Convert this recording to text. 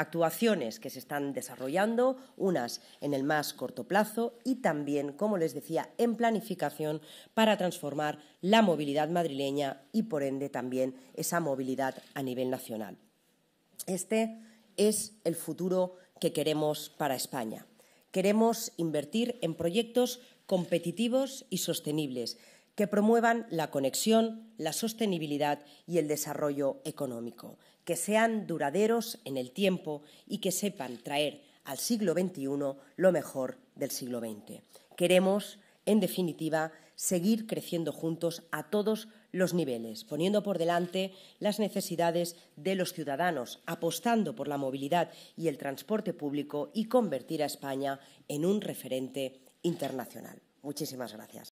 actuaciones que se están desarrollando, unas en el más corto plazo y también, como les decía, en planificación para transformar la movilidad madrileña y, por ende, también esa movilidad a nivel nacional. Este es el futuro que queremos para España. Queremos invertir en proyectos competitivos y sostenibles que promuevan la conexión, la sostenibilidad y el desarrollo económico, que sean duraderos en el tiempo y que sepan traer al siglo XXI lo mejor del siglo XX. Queremos, en definitiva, seguir creciendo juntos a todos los niveles, poniendo por delante las necesidades de los ciudadanos, apostando por la movilidad y el transporte público y convertir a España en un referente internacional. Muchísimas gracias.